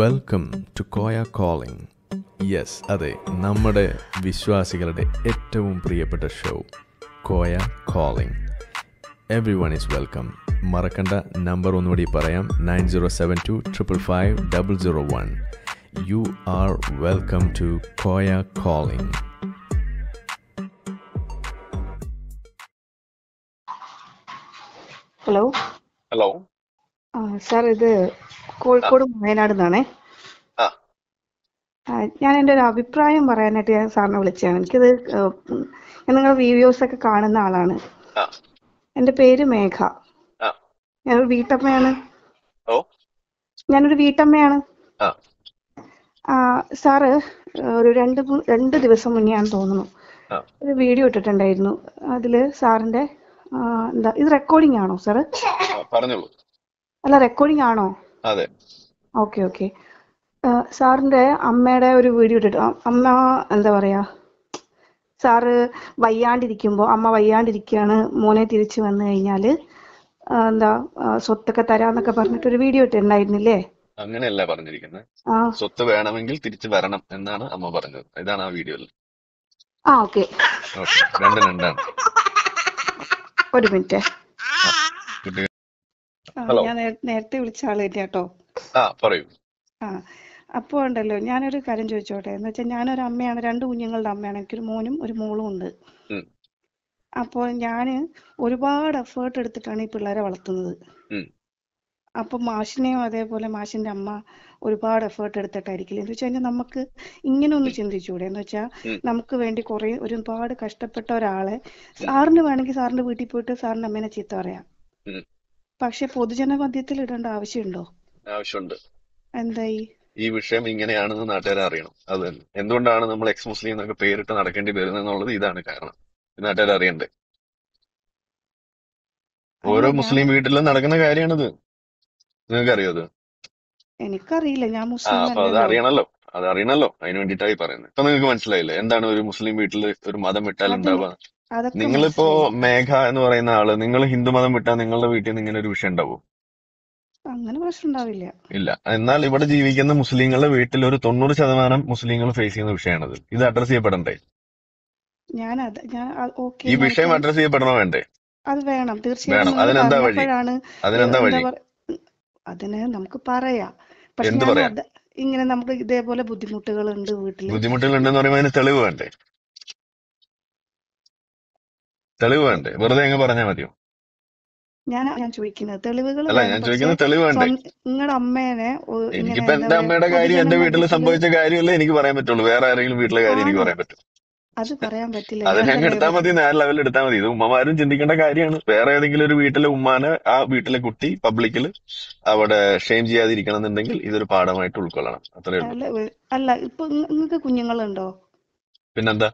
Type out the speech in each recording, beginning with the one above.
welcome to Koya calling yes അതെ നമ്മുടെ വിശ്വാസികളുടെ ഏറ്റവും പ്രിയപ്പെട്ട show Koya calling everyone is welcome മറക്കണ്ട നമ്പർ ഒന്നുകൂടി പറയാം nine zero seven two triple five double zero one you are welcome to Koya calling hello hello sir ഇത് കോഴിക്കോട് വയനാട് നിന്നാണേ ഞാൻ എൻ്റെ ഒരു അഭിപ്രായം പറയാനായിട്ട് ഞാൻ സാറിനെ വിളിച്ചതാണ് എനിക്കിത് ഞാൻ നിങ്ങളുടെ വീഡിയോസ് ഒക്കെ കാണുന്ന ആളാണ് എൻ്റെ പേര് മേഘ ഞാനൊരു വീട്ടമ്മയാണ് ഞാനൊരു വീട്ടമ്മയാണ് സാറ് ഒരു രണ്ട് രണ്ട് ദിവസം ഞാൻ തോന്നുന്നു ഒരു വീഡിയോ ഇട്ടിട്ടുണ്ടായിരുന്നു അതില് സാറിന്റെ എന്താ ഇത് റെക്കോർഡിംഗ് ആണോ സാറ് പറഞ്ഞോളൂ അല്ല റെക്കോർഡിംഗ് ആണോ അതെ ഓക്കെ ഓക്കെ സാറിന്റെ അമ്മയുടെ ഒരു വീഡിയോ ഇട്ടിട്ട് അമ്മ എന്താ പറയാ സാറ് വയ്യാണ്ടിരിക്കുമ്പോ അമ്മ വയ്യാണ്ടിരിക്കാണ് മോനെ തിരിച്ചു വന്നു കഴിഞ്ഞാൽ എന്താ സ്വത്തൊക്കെ തരാന്നൊക്കെ പറഞ്ഞിട്ട് ഒരു വീഡിയോ ഇട്ടിട്ടുണ്ടായിരുന്നില്ലേ അങ്ങനെയല്ല പറഞ്ഞിരിക്കുന്നത് സ്വത്ത് വേണമെങ്കിൽ തിരിച്ചു വരണം എന്നാണ് അമ്മ പറഞ്ഞത് ഇതാണ് ആ വീഡിയോയിൽ ആ ഓക്കെ രണ്ടും രണ്ടാണ് ഒരു മിനിറ്റ് ഹലോ ഞാൻ നേരത്തെ വിളിച്ച ആള് തന്നെയാട്ടോ ആ പറയൂ ആ അപ്പൊ ഉണ്ടല്ലോ ഞാനൊരു കാര്യം ചോദിച്ചോട്ടെ എന്ന് വെച്ചാൽ ഞാനൊരു അമ്മയാണ് രണ്ട് കുഞ്ഞുങ്ങളുടെ അമ്മയാണ് എനിക്കൊരു മോനും ഒരു മോളും ഉണ്ട് അപ്പോൾ ഞാൻ ഒരുപാട് എഫേർട്ട് എടുത്തിട്ടാണ് ഈ പിള്ളേരെ വളർത്തുന്നത് അപ്പൊ മാഷിനെയും അതേപോലെ മാഷിന്റെ അമ്മ ഒരുപാട് എഫേർട്ട് എടുത്തിട്ടായിരിക്കില്ല എന്ന് വെച്ചാൽ നമുക്ക് ഇങ്ങനെ ഒന്ന് ചിന്തിച്ചൂടെ എന്ന് വെച്ചാൽ നമുക്ക് വേണ്ടി കുറെ ഒരുപാട് കഷ്ടപ്പെട്ട ഒരാളെ സാറിന് വേണമെങ്കിൽ സാറിന്റെ വീട്ടിൽ പോയിട്ട് സാറിന്റെ അമ്മേനെ ചീത്ത പറയാം പക്ഷെ പൊതുജന മധ്യത്തിൽ ഇടേണ്ട ആവശ്യമുണ്ടോ ആവശ്യമുണ്ട് എന്തായി ഈ വിഷയം ഇങ്ങനെയാണെന്ന് നാട്ടുകാർ അറിയണം അത് തന്നെ എന്തുകൊണ്ടാണ് നമ്മൾ എക്സ് മുസ്ലിം എന്നൊക്കെ പേരിട്ട് നടക്കേണ്ടി വരുന്നത് എന്നുള്ളത് ഇതാണ് കാരണം നാട്ടുകാർ അറിയണ്ടേ ഓരോ മുസ്ലിം വീട്ടിലും നടക്കുന്ന കാര്യമാണിത് നിങ്ങൾക്ക് അറിയോ അത് എനിക്കറിയില്ല ഞാൻ മുസ്ലിം അപ്പൊ അത് അറിയണല്ലോ അത് അറിയണല്ലോ അതിന് വേണ്ടിയിട്ടായി പറയുന്നത് ഇപ്പൊ നിങ്ങൾക്ക് മനസ്സിലായില്ലേ എന്താണ് ഒരു മുസ്ലിം വീട്ടിൽ ഒരു മതം വിട്ടാൽ ഉണ്ടാവുക നിങ്ങളിപ്പോ മേഘ എന്ന് പറയുന്ന ആള് നിങ്ങൾ ഹിന്ദുമതം വിട്ടാൽ നിങ്ങളുടെ വീട്ടിൽ നിന്ന് ഇങ്ങനെ ഒരു വിഷയം ഉണ്ടാവും അങ്ങനെ പ്രശ്നം ഉണ്ടാവില്ല ഇല്ല എന്നാൽ ഇവിടെ ജീവിക്കുന്ന മുസ്ലിങ്ങളുടെ വീട്ടിൽ ഒരു തൊണ്ണൂറ് ശതമാനം മുസ്ലിങ്ങൾ ഫേസ് ചെയ്യുന്ന വിഷയമാണത് ഇത് അഡ്രസ് ചെയ്യപ്പെടണ്ടേ ഞാൻ അത് ഞാൻ ഓക്കെ ഈ വിഷയം അഡ്രസ് ചെയ്യപ്പെടണോ വേണ്ടേ അത് വേണം തീർച്ചയായും അതിനെന്താ വഴി അതിനെന്താ വഴി അതിന് നമുക്ക് പറയാം പക്ഷെ ഇങ്ങനെ നമുക്ക് ഇതേപോലെ ബുദ്ധിമുട്ടുകൾ ഉണ്ട് വീട്ടിൽ ബുദ്ധിമുട്ടുകൾ ഉണ്ടെന്ന് പറയുമ്പോൾ അതിന് തെളിവ് വേണ്ടേ തെളിവ് വേണ്ടേ വെറുതെ അങ്ങ് പറഞ്ഞാൽ മതിയോ ഞാൻ ചോദിക്കുന്നത് തെളിവുകൾ അല്ല ഞാൻ ചോദിക്കുന്നത് തെളിവ് വേണ്ടേ എനിക്കിപ്പോ എന്റെ അമ്മയുടെ കാര്യം എന്റെ വീട്ടിൽ സംഭവിച്ച കാര്യമല്ലേ എനിക്ക് പറയാൻ പറ്റുള്ളൂ വേറെ ആരെങ്കിലും വീട്ടിലെ കാര്യം എനിക്ക് പറയാൻ പറ്റും അത് പറയാൻ പറ്റില്ല അത് ഞങ്ങൾ എടുത്താൽ മതി നേരെ ലെവലിൽ എടുത്താൽ മതി ഇത് ഉമ്മമാരും ചിന്തിക്കേണ്ട കാര്യമാണ് വേറെ ഏതെങ്കിലും ഒരു വീട്ടിലെ ഉമ്മാനെ ആ വീട്ടിലെ കുട്ടി പബ്ലിക്കിൽ അവിടെ ഷെയിം ചെയ്യാതിരിക്കണം എന്നുണ്ടെങ്കിൽ ഇതൊരു പാഠമായിട്ട് ഉൾക്കൊള്ളണം അത്രേ ഉള്ളൂ അല്ല ഇപ്പൊ നിങ്ങൾക്ക് കുഞ്ഞുങ്ങളുണ്ടോ പിന്നെന്താ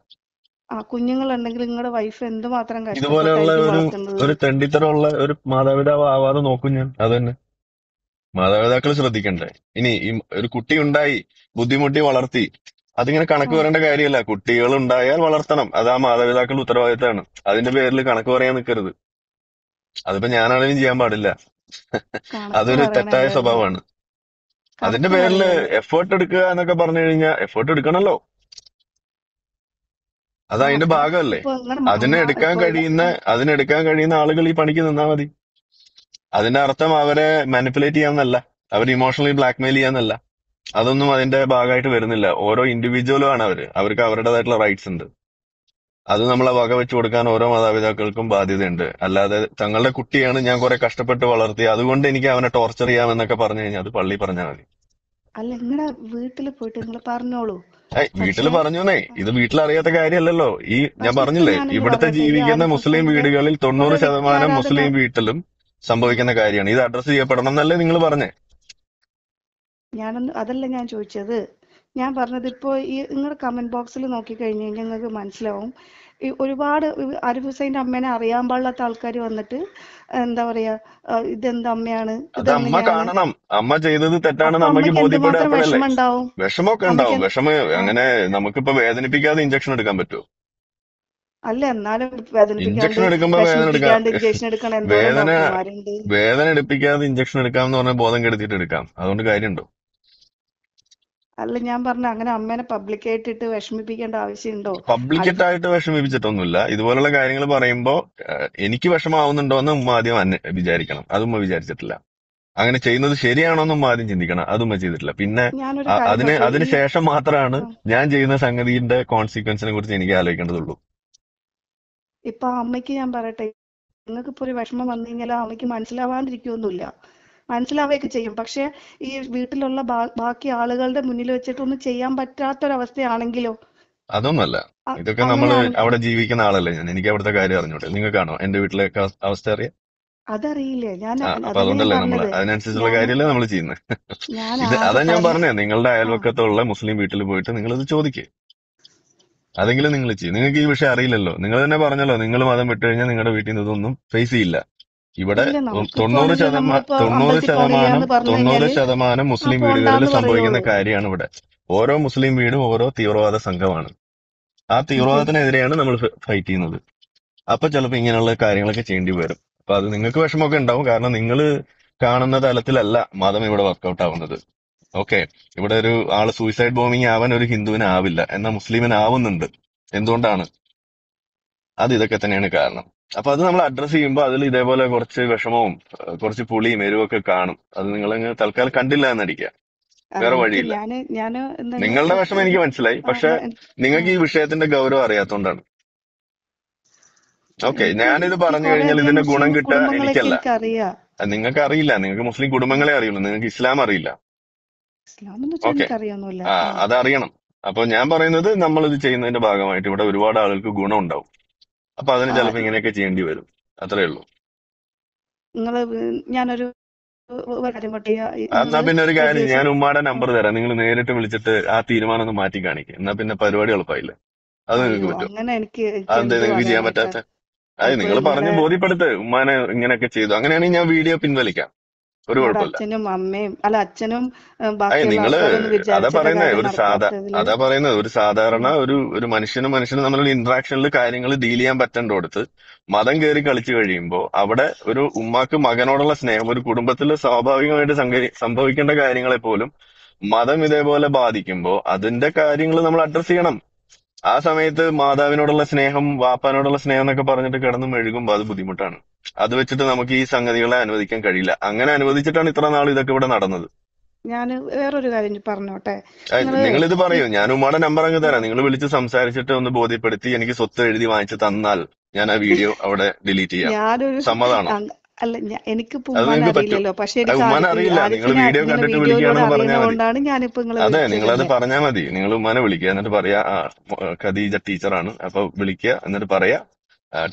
ആ കുഞ്ഞുങ്ങളുണ്ടെങ്കിൽ നിങ്ങളുടെ വൈഫ് എന്തുമാത്രം ഇതുപോലെയുള്ള ഒരു ഒരു തെണ്ടിത്തരമുള്ള ഒരു മാതാപിതാവ് ആവാതെ നോക്കും ഞാൻ അത് തന്നെ മാതാപിതാക്കൾ ശ്രദ്ധിക്കണ്ടേ ഇനി ഈ ഒരു കുട്ടി ഉണ്ടായി ബുദ്ധിമുട്ടി വളർത്തി അതിങ്ങനെ കണക്ക് പറയേണ്ട കാര്യമല്ല കുട്ടികൾ ഉണ്ടായാൽ വളർത്തണം അത് ആ മാതാപിതാക്കളുടെ ഉത്തരവാദിത്തമാണ് അതിന്റെ പേരിൽ കണക്ക് പറയാൻ നിൽക്കരുത് അതിപ്പോ ഞാനാണെങ്കിലും ചെയ്യാൻ പാടില്ല അതൊരു തെറ്റായ സ്വഭാവമാണ് അതിന്റെ പേരിൽ എഫേർട്ട് എടുക്കുക എന്നൊക്കെ പറഞ്ഞു കഴിഞ്ഞാൽ എഫേർട്ട് എടുക്കണല്ലോ അത് അതിന്റെ ഭാഗമല്ലേ അതിനെടുക്കാൻ കഴിയുന്ന അതിനെടുക്കാൻ കഴിയുന്ന ആളുകൾ ഈ പണിക്ക് നിന്നാ മതി അതിന്റെ അർത്ഥം അവരെ മാനിപ്പുലേറ്റ് ചെയ്യാന്നല്ല അവർ ഇമോഷണലി ബ്ലാക്ക്മെയിൽ ചെയ്യാന്നല്ല അതൊന്നും അതിന്റെ ഭാഗമായിട്ട് വരുന്നില്ല ഓരോ ഇൻഡിവിജ്വലും ആണ് അവര് അവർക്ക് അവരുടേതായിട്ടുള്ള റൈറ്റ്സ് ഉണ്ട് അത് നമ്മളെ വക വെച്ച് കൊടുക്കാൻ ഓരോ മാതാപിതാക്കൾക്കും ബാധ്യതയുണ്ട് അല്ലാതെ തങ്ങളുടെ കുട്ടിയാണ് ഞാൻ കുറെ കഷ്ടപ്പെട്ട് വളർത്തി അതുകൊണ്ട് എനിക്ക് അവനെ ടോർച്ചർ ചെയ്യാമെന്നൊക്കെ പറഞ്ഞു കഴിഞ്ഞാൽ അത് പള്ളി പറഞ്ഞാൽ മതി അല്ല നിങ്ങളുടെ വീട്ടിൽ പോയിട്ട് നിങ്ങൾ പറഞ്ഞോളൂ വീട്ടിൽ പറഞ്ഞേ ഇത് വീട്ടിൽ അറിയാത്ത കാര്യമല്ലല്ലോ ഈ ഞാൻ പറഞ്ഞില്ലേ ഇവിടുത്തെ ജീവിക്കുന്ന മുസ്ലിം വീടുകളിൽ തൊണ്ണൂറ് ശതമാനം മുസ്ലിം വീട്ടിലും സംഭവിക്കുന്ന കാര്യമാണ് ഇത് അഡ്രസ് ചെയ്യപ്പെടണം എന്നല്ലേ നിങ്ങൾ പറഞ്ഞേ ഞാനൊന്ന് അതല്ല ഞാൻ ചോദിച്ചത് ഞാൻ പറഞ്ഞത് ഇപ്പോ ഈ നിങ്ങളുടെ കമന്റ് ബോക്സിൽ നോക്കി കഴിഞ്ഞു കഴിഞ്ഞാൽ നിങ്ങൾക്ക് മനസ്സിലാവും ഒരുപാട് അരിഫ് ഹുസൈൻ്റെ അമ്മേനെ അറിയാൻ പാടില്ലാത്ത ആൾക്കാർ വന്നിട്ട് എന്താ പറയാ ഇതെന്ത് അമ്മയാണ് അമ്മ കാണണം അമ്മ ചെയ്തത് തെറ്റാണെന്ന് അമ്മക്ക് ബോധ്യപ്പെടും വിഷമൊക്കെ ഉണ്ടാവും വിഷമ അങ്ങനെ നമുക്കിപ്പോ വേദനിപ്പിക്കാതെ ഇഞ്ചക്ഷൻ എടുക്കാൻ പറ്റുമോ അല്ല എന്നാലും ഇഞ്ചക്ഷൻ എടുക്കുമ്പോ വേദന എടുക്കാം വേദന വേദന എടുപ്പിക്കാതെ ഇഞ്ചക്ഷൻ എടുക്കാം എന്ന് പറഞ്ഞാൽ ബോധം കെടുത്തിട്ട് എടുക്കാം അതുകൊണ്ട് കാര്യമുണ്ടോ അല്ല ഞാൻ പറഞ്ഞ അങ്ങനെ അമ്മേനെ പബ്ലിക്കായിട്ട് ഇട്ട് വിഷമിപ്പിക്കേണ്ട ആവശ്യമുണ്ടോ പബ്ലിക്കായിട്ട് ആയിട്ട് വിഷമിപ്പിച്ചിട്ടൊന്നുമില്ല ഇതുപോലുള്ള കാര്യങ്ങൾ പറയുമ്പോ എനിക്ക് വിഷമാവുന്നുണ്ടോ എന്ന് ഉമ്മ ആദ്യം വിചാരിക്കണം അത് ഉമ്മ വിചാരിച്ചിട്ടില്ല അങ്ങനെ ചെയ്യുന്നത് ശരിയാണോ ഉമ്മ ആദ്യം ചിന്തിക്കണം അതും ചെയ്തിട്ടില്ല പിന്നെ അതിന് അതിനുശേഷം മാത്രമാണ് ഞാൻ ചെയ്യുന്ന സംഗതിന്റെ കോൺസിക്വൻസിനെ കുറിച്ച് എനിക്ക് ആലോചിക്കേണ്ടതുള്ളൂ ഇപ്പൊ അമ്മയ്ക്ക് ഞാൻ പറയട്ടെ നിങ്ങൾക്ക് ഇപ്പൊ ഒരു വിഷമം വന്നു കഴിഞ്ഞാൽ അമ്മയ്ക്ക് മനസ്സിലാവാണ്ടിരിക്കുവൊന്നുമില്ല മനസ്സിലാവുകയൊക്കെ ചെയ്യും പക്ഷെ ഈ വീട്ടിലുള്ള ബാക്കി ആളുകളുടെ മുന്നിൽ വെച്ചിട്ട് ഒന്നും ചെയ്യാൻ പറ്റാത്തൊരവസ്ഥയാണെങ്കിലോ അതൊന്നുമല്ല ഇതൊക്കെ നമ്മൾ അവിടെ ജീവിക്കുന്ന ആളല്ലേ ഞാൻ എനിക്ക് അവിടുത്തെ കാര്യം അറിഞ്ഞോട്ടെ നിങ്ങൾക്കാണോ എന്റെ വീട്ടിലെ അവസ്ഥ അറിയാം അതറിയില്ല ഞാൻ അതുകൊണ്ടല്ലേ നമ്മൾ അതിനനുസരിച്ചുള്ള കാര്യമല്ലേ നമ്മൾ ചെയ്യുന്നത് ഇത് അതാ ഞാൻ പറഞ്ഞത് നിങ്ങളുടെ അയൽവക്കത്തുള്ള മുസ്ലിം വീട്ടിൽ പോയിട്ട് നിങ്ങൾ ഇത് ചോദിക്കുക അതെങ്കിലും നിങ്ങൾ ചെയ്യും നിങ്ങൾക്ക് ഈ വിഷയം അറിയില്ലല്ലോ നിങ്ങൾ തന്നെ പറഞ്ഞല്ലോ നിങ്ങൾ മതം വിട്ടു കഴിഞ്ഞാൽ നിങ്ങളുടെ വീട്ടിൽ നിന്ന് ഇതൊന്നും ഫേസ് ചെയ്യില്ല ഇവിടെ തൊണ്ണൂറ് ശതമാനം തൊണ്ണൂറ് ശതമാനം തൊണ്ണൂറ് ശതമാനം മുസ്ലിം വീടുകളിൽ സംഭവിക്കുന്ന കാര്യമാണ് ഇവിടെ ഓരോ മുസ്ലിം വീടും ഓരോ തീവ്രവാദ സംഘമാണ് ആ തീവ്രവാദത്തിനെതിരെയാണ് നമ്മൾ ഫൈറ്റ് ചെയ്യുന്നത് അപ്പൊ ചിലപ്പോ ഇങ്ങനെയുള്ള കാര്യങ്ങളൊക്കെ ചെയ്യേണ്ടി വരും അപ്പൊ അത് നിങ്ങൾക്ക് വിഷമമൊക്കെ ഉണ്ടാവും കാരണം നിങ്ങൾ കാണുന്ന തലത്തിലല്ല മതം ഇവിടെ വർക്കൗട്ട് ആവുന്നത് ഓക്കെ ഇവിടെ ഒരു ആള് സൂയിസൈഡ് ബോംബിങ് ആവാൻ ഒരു ഹിന്ദുവിനാവില്ല എന്നാൽ മുസ്ലിമിനാവുന്നുണ്ട് എന്തുകൊണ്ടാണ് അത് ഇതൊക്കെ തന്നെയാണ് കാരണം അപ്പൊ അത് നമ്മൾ അഡ്രസ്സ് ചെയ്യുമ്പോൾ അതിൽ ഇതേപോലെ കുറച്ച് വിഷമവും കുറച്ച് പുളിയും എരിവൊക്കെ കാണും അത് നിങ്ങൾ തൽക്കാലം കണ്ടില്ല എന്നടിക്കുക വേറെ വഴിയില്ല നിങ്ങളുടെ വിഷമം എനിക്ക് മനസ്സിലായി പക്ഷെ നിങ്ങൾക്ക് ഈ വിഷയത്തിന്റെ ഗൗരവം അറിയാത്തോണ്ടാണ് ഓക്കെ ഞാനിത് പറഞ്ഞു കഴിഞ്ഞാൽ ഇതിന്റെ ഗുണം കിട്ടുക എനിക്കല്ല നിങ്ങൾക്ക് അറിയില്ല നിങ്ങൾക്ക് മുസ്ലിം കുടുംബങ്ങളെ അറിയുള്ളൂ നിങ്ങൾക്ക് ഇസ്ലാം അറിയില്ല ഓക്കെ ആ അതറിയണം അപ്പൊ ഞാൻ പറയുന്നത് നമ്മൾ ഇത് ചെയ്യുന്നതിന്റെ ഭാഗമായിട്ട് ഇവിടെ ഒരുപാട് ആളുകൾക്ക് ഗുണം ഉണ്ടാവും അപ്പൊ അതിന് ചിലപ്പോ ഇങ്ങനെയൊക്കെ ചെയ്യേണ്ടി വരും അത്രേ ഉള്ളൂ നിങ്ങൾ ഞാനൊരു എന്നാ പിന്നെ ഒരു കാര്യം ഞാൻ ഉമ്മാടെ നമ്പർ തരാം നിങ്ങൾ നേരിട്ട് വിളിച്ചിട്ട് ആ തീരുമാനം ഒന്ന് മാറ്റി കാണിക്കും എന്നാ പിന്നെ പരിപാടി എളുപ്പമായില്ലേ അത് നിങ്ങൾക്ക് പറ്റും അതെന്താ നിങ്ങൾക്ക് ചെയ്യാൻ പറ്റാത്ത അത് നിങ്ങൾ പറഞ്ഞു ബോധ്യപ്പെടുത്ത് ഉമ്മാനെ ഇങ്ങനെയൊക്കെ ചെയ്തു അങ്ങനെയാണെങ്കിൽ ഞാൻ വീഡിയോ പിൻവലിക്കാം ഒരു അച്ഛനും അമ്മയും അല്ല അച്ഛനും നിങ്ങള് അതാ പറയുന്നേ ഒരു സാധാ അതാ പറയുന്നത് ഒരു സാധാരണ ഒരു ഒരു മനുഷ്യനും മനുഷ്യനും തമ്മിലുള്ള ഇന്ററാക്ഷനിൽ കാര്യങ്ങൾ ഡീൽ ചെയ്യാൻ പറ്റേണ്ടടുത്ത് മതം കയറി കളിച്ചു കഴിയുമ്പോൾ അവിടെ ഒരു ഉമ്മാക്ക് മകനോടുള്ള സ്നേഹം ഒരു കുടുംബത്തിൽ സ്വാഭാവികമായിട്ട് സംഭവിക്കേണ്ട കാര്യങ്ങളെ പോലും മതം ഇതേപോലെ ബാധിക്കുമ്പോൾ അതിന്റെ കാര്യങ്ങൾ നമ്മൾ അഡ്രസ് ചെയ്യണം ആ സമയത്ത് മാതാവിനോടുള്ള സ്നേഹം വാപ്പാനോടുള്ള സ്നേഹം എന്നൊക്കെ പറഞ്ഞിട്ട് കിടന്നു മെഴുകുമ്പോൾ അത് ബുദ്ധിമുട്ടാണ് അത് വെച്ചിട്ട് നമുക്ക് ഈ സംഗതികളെ അനുവദിക്കാൻ കഴിയില്ല അങ്ങനെ അനുവദിച്ചിട്ടാണ് ഇത്ര നാൾ ഇതൊക്കെ ഇവിടെ നടന്നത് ഞാൻ വേറൊരു കാര്യം പറഞ്ഞോട്ടെ നിങ്ങൾ ഇത് പറയൂ ഞാൻ ഉമ്മയുടെ നമ്പർ അങ്ങ് തരാം നിങ്ങൾ വിളിച്ച് സംസാരിച്ചിട്ട് ഒന്ന് ബോധ്യപ്പെടുത്തി എനിക്ക് സ്വത്ത് എഴുതി വാങ്ങിച്ചു തന്നാൽ ഞാൻ ആ വീഡിയോ അവിടെ ഡിലീറ്റ് ചെയ്യാം സമ്മതമാണോ അല്ല എനിക്ക് ഉമ്മാനെ അറിയില്ലല്ലോ പക്ഷെ അറിയുന്നതുകൊണ്ടാണ് ഞാനിപ്പോ അതെ നിങ്ങളത് പറഞ്ഞാൽ മതി നിങ്ങൾ ഉമ്മാനെ വിളിക്കുക എന്നിട്ട് പറയാ ആ ഖദീജ ടീച്ചറാണ് അപ്പൊ വിളിക്കുക എന്നിട്ട് പറയാ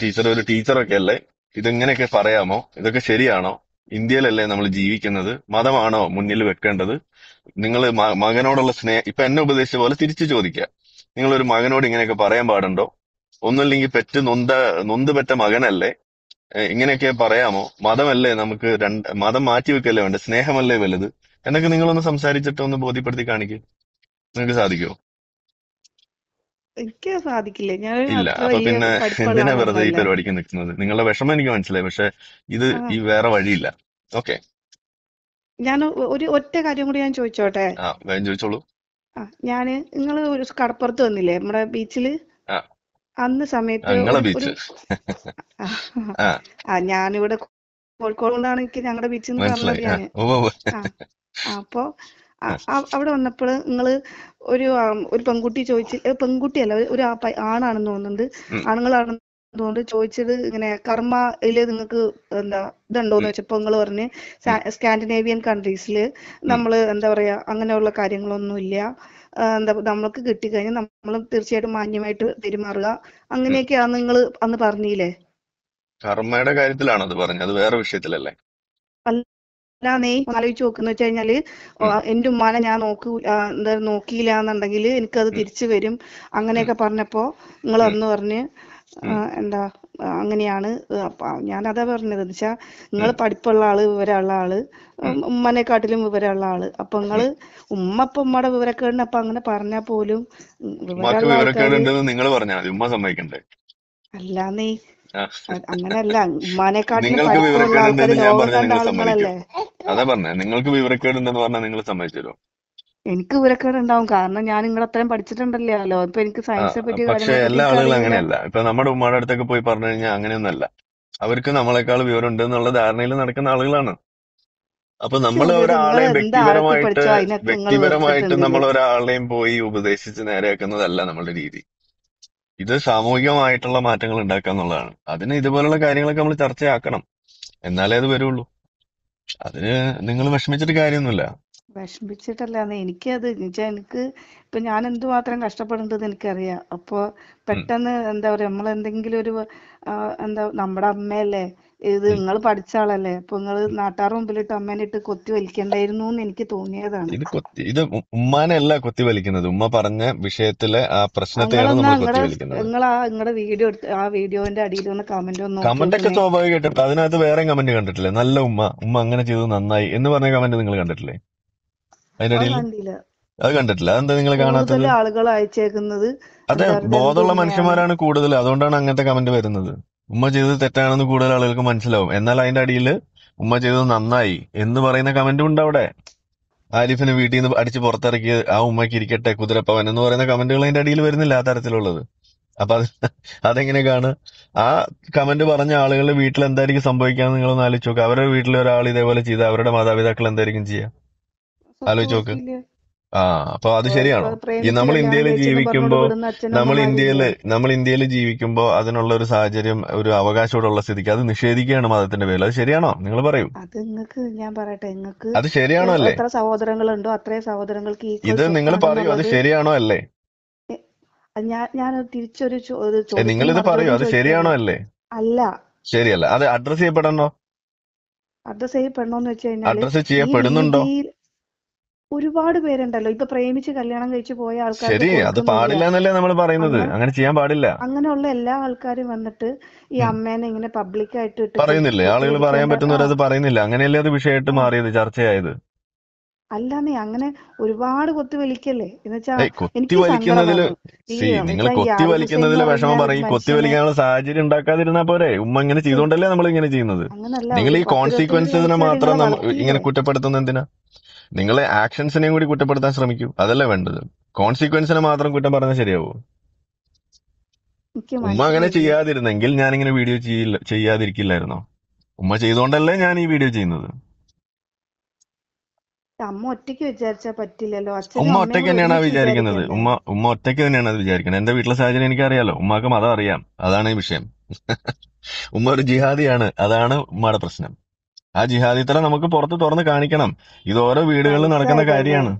ടീച്ചർ ഒരു ടീച്ചറൊക്കെ അല്ലേ ഇതെങ്ങനെയൊക്കെ പറയാമോ ഇതൊക്കെ ശരിയാണോ ഇന്ത്യയിലല്ലേ നമ്മൾ ജീവിക്കുന്നത് മതമാണോ മുന്നിൽ വെക്കേണ്ടത് നിങ്ങൾ മകനോടുള്ള സ്നേഹം ഇപ്പൊ എന്നെ ഉപദേശിച്ച പോലെ തിരിച്ചു ചോദിക്കുക ഒരു മകനോട് ഇങ്ങനെയൊക്കെ പറയാൻ പാടുണ്ടോ ഒന്നുമില്ലെങ്കിൽ പെറ്റ് നൊന്ത നൊന്ത് പെറ്റ മകനല്ലേ ഇങ്ങനെയൊക്കെ പറയാമോ മതമല്ലേ നമുക്ക് രണ്ട് മതം മാറ്റി വെക്കല്ലേ വേണ്ട സ്നേഹമല്ലേ വലുത് എന്നൊക്കെ നിങ്ങളൊന്ന് സംസാരിച്ചിട്ട് ഒന്ന് ബോധ്യപ്പെടുത്തി കാണിക്കും നിങ്ങൾക്ക് സാധിക്കുമോ എനിക്ക് സാധിക്കില്ല ഞാൻ ഇല്ല അപ്പൊ പിന്നെ എന്തിനാ വെറുതെ ഈ പരിപാടിക്ക് നിൽക്കുന്നത് നിങ്ങളുടെ വിഷമം എനിക്ക് മനസ്സിലായി പക്ഷെ ഇത് ഈ വേറെ വഴിയില്ല ഓക്കെ ഞാൻ ഒരു ഒറ്റ കാര്യം കൂടി ഞാൻ ചോദിച്ചോട്ടെ ആ ഞാൻ ചോദിച്ചോളൂ ഞാന് നിങ്ങൾ കടപ്പുറത്ത് വന്നില്ലേ നമ്മുടെ ബീച്ചില് അന്ന് സമയത്ത് ഞാനിവിടെ കോഴിക്കോട് കൊണ്ടാണ് എനിക്ക് ഞങ്ങളുടെ ബീച്ച് നിന്ന് പറഞ്ഞത് അപ്പോ അവിടെ വന്നപ്പോൾ നിങ്ങൾ ഒരു ഒരു പെൺകുട്ടി ചോദിച്ച് പെൺകുട്ടിയല്ല ഒരു ആണാണെന്ന് തോന്നുന്നുണ്ട് ആണുങ്ങളാണെന്ന് തോന്നുന്നുണ്ട് ചോദിച്ചത് ഇങ്ങനെ കർമ്മയില് നിങ്ങൾക്ക് എന്താ ഇതുണ്ടോന്ന് വെച്ചപ്പോ ഇങ്ങള് പറഞ്ഞ് സ്കാൻഡിനേവിയൻ കൺട്രീസില് നമ്മള് എന്താ പറയാ അങ്ങനെയുള്ള കാര്യങ്ങളൊന്നും ഇല്ല എന്താ നമ്മൾക്ക് കിട്ടിക്കഴിഞ്ഞാൽ നമ്മൾ തീർച്ചയായിട്ടും മാന്യമായിട്ട് പെരുമാറുക അങ്ങനെയൊക്കെയാണ് നിങ്ങൾ അന്ന് പറഞ്ഞില്ലേ കർമ്മയുടെ കാര്യത്തിലാണ് അത് പറഞ്ഞത് വേറെ വിഷയത്തിലല്ലേ അല്ല നീ ആലോചിച്ച് നോക്കുന്ന വെച്ച് കഴിഞ്ഞാല് എന്റെ ഉമ്മാനെ ഞാൻ നോക്കൂ എന്താ നോക്കിയില്ല എന്നുണ്ടെങ്കിൽ എനിക്കത് തിരിച്ചു വരും അങ്ങനെയൊക്കെ പറഞ്ഞപ്പോ നിങ്ങൾ അന്ന് പറഞ്ഞ് എന്താ അങ്ങനെയാണ് ഞാനതാ പറഞ്ഞത് എന്ന് വെച്ചാ നിങ്ങൾ പഠിപ്പുള്ള ആള് വിവരമുള്ള ആള് ഉമ്മനെക്കാട്ടിലും വിവരമുള്ള ആള് അപ്പൊ നിങ്ങള് ഉമ്മ ഇപ്പൊ ഉമ്മയുടെ വിവരക്കേടിന് അപ്പൊ അങ്ങനെ പറഞ്ഞാ പോലും നിങ്ങൾ പറഞ്ഞാൽ ഉമ്മ സമ്മതിക്കണ്ടേ അല്ലാന്നേ അങ്ങനല്ല ഉമ്മാനെക്കാട്ടിലും പഠിപ്പുള്ള ആൾക്കാർ ലോകം കണ്ട ആളുകളല്ലേ അതാ പറഞ്ഞേ നിങ്ങൾക്ക് വിവരക്കേടുണ്ടെന്ന് പറഞ്ഞാൽ നിങ്ങൾ സമ്മതിച്ചല്ലോ എനിക്ക് വിവരക്കേട് ഉണ്ടാവും കാരണം ഞാൻ നിങ്ങൾ അത്രയും പഠിച്ചിട്ടുണ്ടല്ലോ ഇപ്പൊ എനിക്ക് സയൻസിനെ പറ്റി പക്ഷെ എല്ലാ ആളുകളും അങ്ങനെയല്ല ഇപ്പൊ നമ്മുടെ ഉമ്മയുടെ അടുത്തൊക്കെ പോയി പറഞ്ഞു കഴിഞ്ഞാൽ അങ്ങനെയൊന്നല്ല അവർക്ക് നമ്മളെക്കാൾ വിവരം ഉണ്ട് എന്നുള്ള ധാരണയിൽ നടക്കുന്ന ആളുകളാണ് അപ്പൊ നമ്മൾ ഒരാളെയും വ്യക്തിപരമായിട്ട് വ്യക്തിപരമായിട്ട് നമ്മൾ ഒരാളെയും പോയി ഉപദേശിച്ച് നേരെയാക്കുന്നതല്ല നമ്മുടെ രീതി ഇത് സാമൂഹികമായിട്ടുള്ള മാറ്റങ്ങൾ ഉണ്ടാക്കുക എന്നുള്ളതാണ് അതിന് ഇതുപോലുള്ള കാര്യങ്ങളൊക്കെ നമ്മൾ ചർച്ചയാക്കണം എന്നാലേ അത് വരുള്ളൂ അതിന് നിങ്ങൾ വിഷമിച്ചിട്ട് കാര്യമൊന്നുമില്ല വിഷമിച്ചിട്ടല്ല എനിക്കത് വെച്ചാൽ എനിക്ക് ഇപ്പൊ ഞാൻ എന്തുമാത്രം കഷ്ടപ്പെടുന്നത് എനിക്കറിയാം അപ്പൊ പെട്ടെന്ന് എന്താ പറയാ നമ്മൾ എന്തെങ്കിലും ഒരു എന്താ നമ്മുടെ അമ്മയല്ലേ ഇത് നിങ്ങൾ പഠിച്ച ആളല്ലേ അപ്പൊ നിങ്ങൾ നാട്ടാർ മുമ്പിലിട്ട് അമ്മേനെ ഇട്ട് കൊത്തി വലിക്കണ്ടായിരുന്നു എന്ന് എനിക്ക് തോന്നിയതാണ് ഇത് കൊത്തി ഇത് ഉമ്മാനല്ല കൊത്തി വലിക്കുന്നത് ഉമ്മ പറഞ്ഞ വിഷയത്തിലെ ആ പ്രശ്നത്തെയാണ് നിങ്ങൾ ആ നിങ്ങളുടെ വീഡിയോ എടുത്ത് ആ വീഡിയോന്റെ അടിയിൽ ഒന്ന് കമന്റ് ഒന്നും കമന്റ് ഒക്കെ സ്വാഭാവികമായിട്ട് അതിനകത്ത് വേറെ കമന്റ് കണ്ടിട്ടില്ലേ നല്ല ഉമ്മ ഉമ്മ അങ്ങനെ ചെയ്തത് നന്നായി എന്ന് പറഞ്ഞ കമന്റ് നിങ്ങൾ കണ്ടിട്ടില്ലേ അതിനിടയിൽ അത് കണ്ടിട്ടില്ല അതെന്താ നിങ്ങൾ കാണാത്തത് ആളുകൾ അയച്ചേക്കുന്നത് അതെ ബോധമുള്ള മനുഷ്യന്മാരാണ് കൂടുതൽ അതുകൊണ്ടാണ് അങ്ങനത്തെ കമന്റ് വരുന്നത് ഉമ്മ ചെയ്തത് തെറ്റാണെന്ന് കൂടുതൽ ആളുകൾക്ക് മനസ്സിലാവും എന്നാൽ അതിന്റെ അടിയിൽ ഉമ്മ ചെയ്തത് നന്നായി എന്ന് പറയുന്ന കമന്റും ഉണ്ട് അവിടെ ആരിഫിനെ വീട്ടിൽ നിന്ന് അടിച്ച് പുറത്തിറക്കി ആ ഉമ്മയ്ക്ക് ഇരിക്കട്ടെ കുതിരപ്പവൻ എന്ന് പറയുന്ന കമന്റുകൾ അതിന്റെ അടിയിൽ വരുന്നില്ല ആ തരത്തിലുള്ളത് അപ്പൊ അത് അതെങ്ങനെ കാണുക ആ കമന്റ് പറഞ്ഞ ആളുകളുടെ വീട്ടിൽ എന്തായിരിക്കും സംഭവിക്കാന്ന് നിങ്ങൾ ആലോചിച്ച് നോക്കുക അവരുടെ വീട്ടിൽ ഒരാൾ ഇതേപോലെ ചെയ്താൽ അവരുടെ മാതാപിതാക്കൾ എന്തായിരിക്കും ചെയ്യുക ആലോചിച്ച് നോക്ക് ആ അപ്പൊ അത് ശരിയാണോ ഈ നമ്മൾ ഇന്ത്യയിൽ ജീവിക്കുമ്പോ നമ്മൾ ഇന്ത്യയിൽ നമ്മൾ ഇന്ത്യയിൽ ജീവിക്കുമ്പോ അതിനുള്ള ഒരു സാഹചര്യം ഒരു അവകാശമുള്ള സ്ഥിതിക്ക് അത് നിഷേധിക്കുകയാണ് മതത്തിന്റെ പേരിൽ അത് ശരിയാണോ നിങ്ങൾ പറയൂ അത് നിങ്ങൾക്ക് ഞാൻ പറയട്ടെ നിങ്ങൾക്ക് അത് ശരിയാണോ അല്ലേ എത്ര സഹോദരങ്ങളുണ്ടോ അത്രയും സഹോദരങ്ങൾക്ക് ഇത് നിങ്ങൾ പറയൂ അത് ശരിയാണോ അല്ലേ ഞാൻ ഞാൻ തിരിച്ചൊരു നിങ്ങൾ ഇത് പറയൂ അത് ശരിയാണോ അല്ലേ അല്ല ശരിയല്ല അത് അഡ്രസ് ചെയ്യപ്പെടണോ അഡ്രസ് ചെയ്യപ്പെടണോന്ന് വെച്ച് അഡ്രസ് ചെയ്യപ്പെടുന്നുണ്ടോ ഒരുപാട് പേരുണ്ടല്ലോ ഇപ്പൊ പ്രേമിച്ച് കല്യാണം കഴിച്ചു പോയ ആൾക്കാർ ശരി അത് പാടില്ല നമ്മൾ പറയുന്നത് അങ്ങനെ ചെയ്യാൻ പാടില്ല അങ്ങനെയുള്ള എല്ലാ ആൾക്കാരും വന്നിട്ട് ഈ അമ്മേനെ ഇങ്ങനെ പബ്ലിക്കായിട്ട് പറയുന്നില്ലേ ആളുകൾ പറയാൻ അത് പറയുന്നില്ല അങ്ങനെയല്ലേ അത് വിഷയമായിട്ട് മാറിയത് ചർച്ചയായത് അല്ലാന്നേ അങ്ങനെ ഒരുപാട് കൊത്തി വലിക്കല്ലേ കൊത്തി വലിക്കുന്നതില് നിങ്ങൾ കൊത്തി വലിക്കുന്നതില് വിഷമം പറയും കൊത്തി വലിക്കാനുള്ള സാഹചര്യം ഉണ്ടാക്കാതിരുന്നാ പോരെ ഉമ്മ ഇങ്ങനെ ചെയ്തോണ്ടല്ലേ നമ്മൾ ഇങ്ങനെ ചെയ്യുന്നത് നിങ്ങൾ ഈ കോൺസിക്വൻസിനെ മാത്രം ഇങ്ങനെ കുറ്റപ്പെടുത്തുന്ന എന്തിനാ നിങ്ങളെ ആക്ഷൻസിനെയും കൂടി കുറ്റപ്പെടുത്താൻ ശ്രമിക്കൂ അതല്ലേ വേണ്ടത് കോൺസിക്വൻസിനെ മാത്രം കുറ്റം പറഞ്ഞാൽ ശരിയാവോ ഉമ്മ അങ്ങനെ ചെയ്യാതിരുന്നെങ്കിൽ ഞാൻ ഇങ്ങനെ വീഡിയോ ചെയ്യില്ല ചെയ്യാതിരിക്കില്ലായിരുന്നോ ഉമ്മ ചെയ്തോണ്ടല്ലേ ഞാൻ ഈ വീഡിയോ ചെയ്യുന്നത് അമ്മ പറ്റില്ലല്ലോ ഉമ്മ ഒറ്റയ്ക്ക് തന്നെയാണ് വിചാരിക്കുന്നത് ഉമ്മ ഉമ്മ ഒറ്റയ്ക്ക് തന്നെയാണ് അത് വിചാരിക്കുന്നത് എന്റെ വീട്ടിലെ സാഹചര്യം എനിക്കറിയാലോ ഉമ്മാക്ക് മതം അറിയാം അതാണ് ഈ വിഷയം ഉമ്മ ഒരു ജിഹാദിയാണ് അതാണ് ഉമ്മയുടെ പ്രശ്നം ആ ജിഹാദിത്തറ നമുക്ക് പുറത്ത് തുറന്ന് കാണിക്കണം ഇത് ഓരോ വീടുകളിൽ നടക്കുന്ന കാര്യമാണ്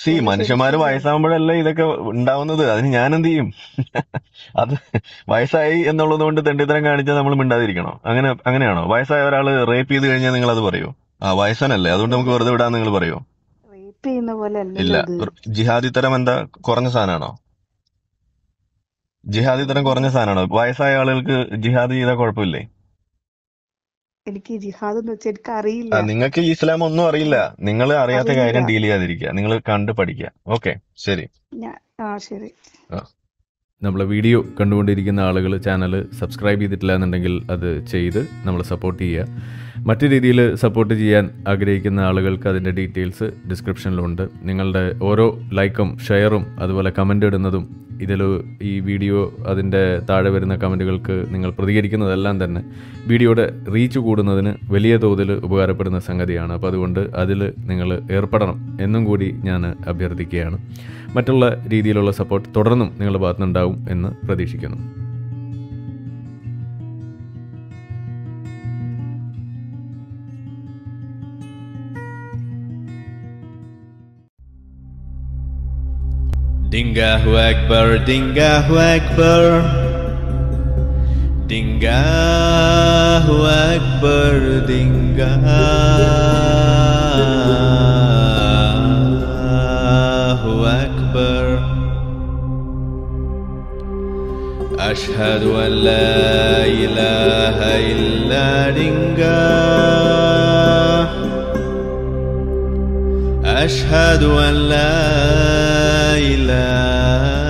സി മനുഷ്യന്മാര് വയസ്സാകുമ്പോഴല്ലേ ഇതൊക്കെ ഉണ്ടാവുന്നത് അതിന് ഞാൻ എന്ത് ചെയ്യും അത് വയസ്സായി എന്നുള്ളത് കൊണ്ട് തെണ്ടിത്തരം കാണിച്ചാൽ നമ്മൾ മിണ്ടാതിരിക്കണോ അങ്ങനെ അങ്ങനെയാണോ വയസ്സായ ഒരാള് റേപ്പ് ചെയ്ത് കഴിഞ്ഞാൽ നിങ്ങൾ അത് പറയോ ആ വയസ്സനല്ലേ അതുകൊണ്ട് നമുക്ക് വെറുതെ വിടാൻ നിങ്ങൾ പറയോ ഇല്ല ജിഹാദിത്തരം എന്താ കുറഞ്ഞ സാധനമാണോ ജിഹാദിത്തരം കുറഞ്ഞ സാധനമാണോ വയസ്സായ ആളുകൾക്ക് ജിഹാദ് ചെയ്താൽ കുഴപ്പമില്ലേ എനിക്ക് ജിഹാദ് എന്ന് വെച്ചാൽ എനിക്ക് അറിയില്ല നിങ്ങൾക്ക് ഇസ്ലാം ഒന്നും അറിയില്ല നിങ്ങൾ അറിയാത്ത കാര്യം ഡീൽ ചെയ്യാതിരിക്കുക നിങ്ങൾ കണ്ട് പഠിക്കുക ഓക്കെ ശരി ആ ശരി നമ്മളെ വീഡിയോ കണ്ടുകൊണ്ടിരിക്കുന്ന ആളുകൾ ചാനൽ സബ്സ്ക്രൈബ് ചെയ്തിട്ടില്ല എന്നുണ്ടെങ്കിൽ അത് ചെയ്ത് നമ്മളെ സപ്പോർട്ട് ചെയ്യുക മറ്റു രീതിയിൽ സപ്പോർട്ട് ചെയ്യാൻ ആഗ്രഹിക്കുന്ന ആളുകൾക്ക് അതിൻ്റെ ഡീറ്റെയിൽസ് ഡിസ്ക്രിപ്ഷനിലുണ്ട് നിങ്ങളുടെ ഓരോ ലൈക്കും ഷെയറും അതുപോലെ കമൻ്റ് ഇടുന്നതും ഇതിൽ ഈ വീഡിയോ അതിൻ്റെ താഴെ വരുന്ന കമൻറ്റുകൾക്ക് നിങ്ങൾ പ്രതികരിക്കുന്നതെല്ലാം തന്നെ വീഡിയോയുടെ റീച്ച് കൂടുന്നതിന് വലിയ തോതിൽ ഉപകാരപ്പെടുന്ന സംഗതിയാണ് അപ്പോൾ അതുകൊണ്ട് അതിൽ നിങ്ങൾ ഏർപ്പെടണം എന്നും കൂടി ഞാൻ അഭ്യർത്ഥിക്കുകയാണ് മറ്റുള്ള രീതിയിലുള്ള സപ്പോർട്ട് തുടർന്നും നിങ്ങളുടെ ഭാഗത്തുനിന്നുണ്ടാവും എന്ന് പ്രതീക്ഷിക്കുന്നു Dingahu Akbar, Dingahu Akbar Dingahu Akbar, Dingahu Akbar أشهد أن la ilaha illa دينغاه أشهد أن لا إله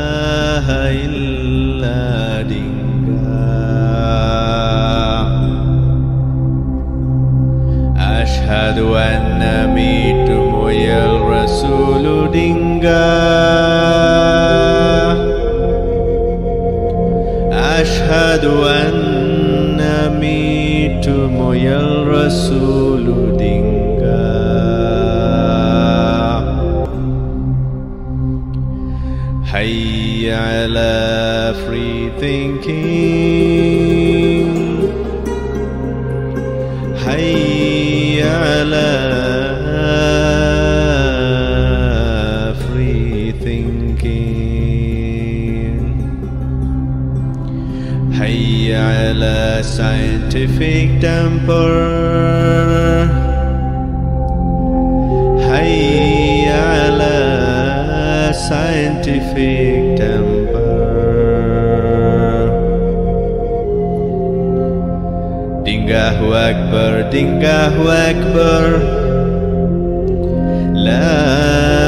free thinking scientific temper حي scientific Akbar, Dingahu Akbar La